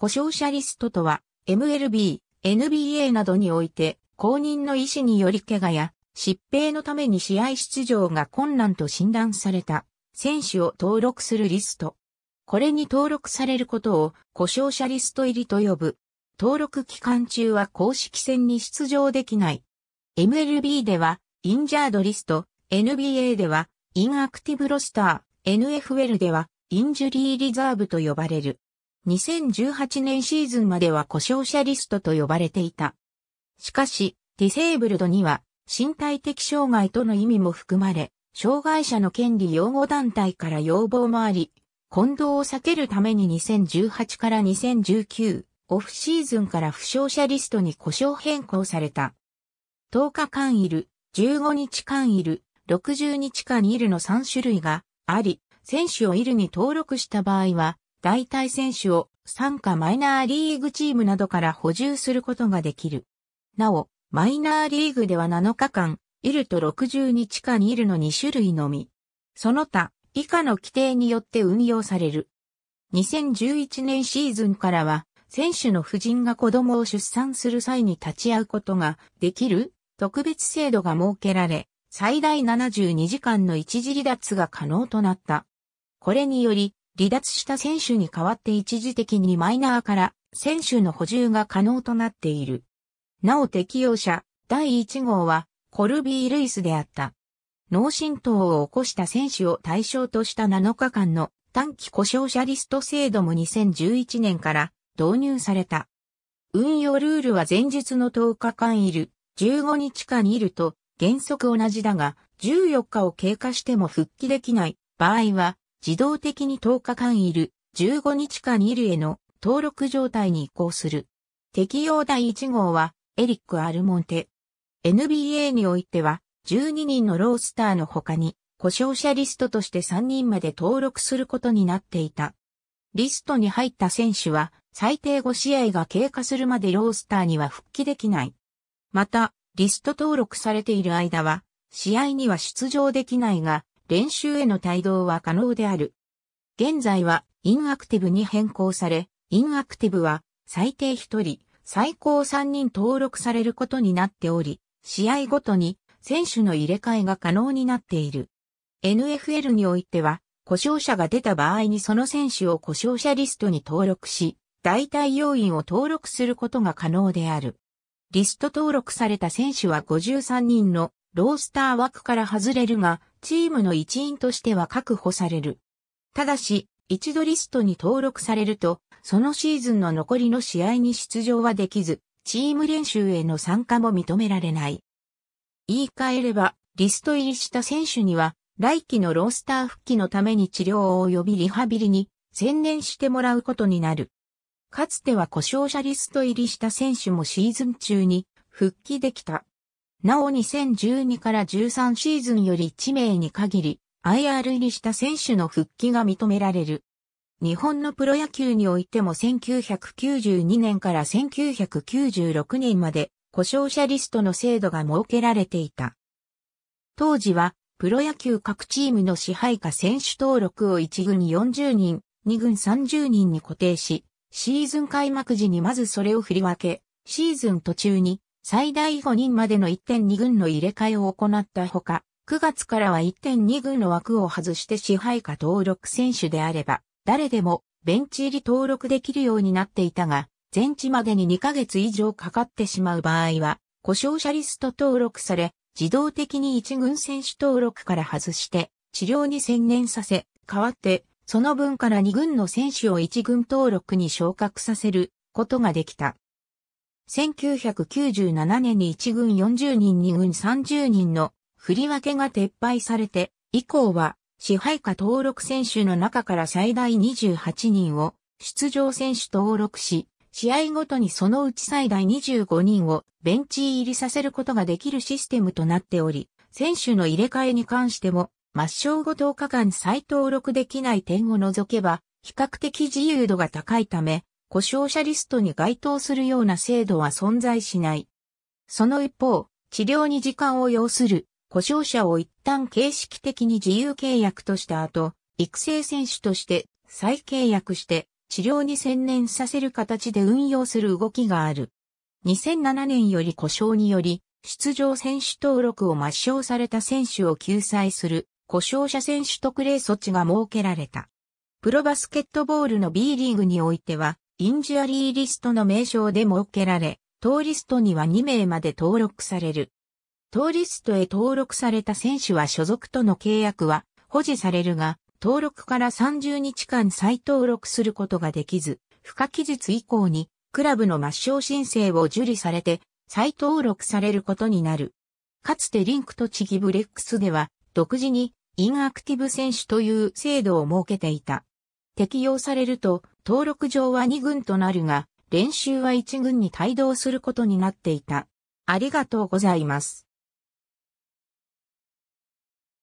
故障者リストとは、MLB、NBA などにおいて、公認の医師により怪我や疾病のために試合出場が困難と診断された選手を登録するリスト。これに登録されることを故障者リスト入りと呼ぶ。登録期間中は公式戦に出場できない。MLB ではインジャードリスト、NBA ではインアクティブロスター、NFL ではインジュリーリザーブと呼ばれる。2018年シーズンまでは故障者リストと呼ばれていた。しかし、ディセーブルドには身体的障害との意味も含まれ、障害者の権利擁護団体から要望もあり、混同を避けるために2018から2019オフシーズンから負傷者リストに故障変更された。10日間いる、15日間いる、60日間いるの3種類があり、選手をいるに登録した場合は、代替選手を参加マイナーリーグチームなどから補充することができる。なお、マイナーリーグでは7日間、イルと60日間イルの2種類のみ。その他、以下の規定によって運用される。2011年シーズンからは、選手の夫人が子供を出産する際に立ち会うことができる特別制度が設けられ、最大72時間の一時離脱が可能となった。これにより、離脱した選手に代わって一時的にマイナーから選手の補充が可能となっている。なお適用者第1号はコルビー・ルイスであった。脳震盪を起こした選手を対象とした7日間の短期故障者リスト制度も2011年から導入された。運用ルールは前日の10日間いる、15日間いると原則同じだが、14日を経過しても復帰できない場合は、自動的に10日間いる、15日間いるへの登録状態に移行する。適用第1号は、エリック・アルモンテ。NBA においては、12人のロースターの他に、故障者リストとして3人まで登録することになっていた。リストに入った選手は、最低5試合が経過するまでロースターには復帰できない。また、リスト登録されている間は、試合には出場できないが、練習への帯同は可能である。現在はインアクティブに変更され、インアクティブは最低1人、最高3人登録されることになっており、試合ごとに選手の入れ替えが可能になっている。NFL においては、故障者が出た場合にその選手を故障者リストに登録し、代替要員を登録することが可能である。リスト登録された選手は53人のロースター枠から外れるが、チームの一員としては確保される。ただし、一度リストに登録されると、そのシーズンの残りの試合に出場はできず、チーム練習への参加も認められない。言い換えれば、リスト入りした選手には、来季のロースター復帰のために治療を及びリハビリに専念してもらうことになる。かつては故障者リスト入りした選手もシーズン中に復帰できた。なお2012から13シーズンより1名に限り、IR 入りした選手の復帰が認められる。日本のプロ野球においても1992年から1996年まで故障者リストの制度が設けられていた。当時は、プロ野球各チームの支配下選手登録を1軍40人、2軍30人に固定し、シーズン開幕時にまずそれを振り分け、シーズン途中に最大5人までの1.2軍の入れ替えを行ったほか、9月からは1.2軍の枠を外して支配下登録選手であれば、誰でもベンチ入り登録できるようになっていたが、前置までに2ヶ月以上かかってしまう場合は、故障者リスト登録され、自動的に1軍選手登録から外して、治療に専念させ、代わって、その分から2軍の選手を1軍登録に昇格させることができた。1997年に1軍40人2軍30人の振り分けが撤廃されて、以降は支配下登録選手の中から最大28人を出場選手登録し、試合ごとにそのうち最大25人をベンチ入りさせることができるシステムとなっており、選手の入れ替えに関しても、抹消後10日間再登録できない点を除けば、比較的自由度が高いため、故障者リストに該当するような制度は存在しない。その一方、治療に時間を要する故障者を一旦形式的に自由契約とした後、育成選手として再契約して治療に専念させる形で運用する動きがある。2007年より故障により出場選手登録を抹消された選手を救済する故障者選手特例措置が設けられた。プロバスケットボールの B リーグにおいてはインジュアリーリストの名称で設けられ、当リストには2名まで登録される。当リストへ登録された選手は所属との契約は保持されるが、登録から30日間再登録することができず、付加期日以降にクラブの抹消申請を受理されて再登録されることになる。かつてリンクとチギブレックスでは独自にインアクティブ選手という制度を設けていた。適用されると、登録上は2軍となるが、練習は1軍に帯同することになっていた。ありがとうございます。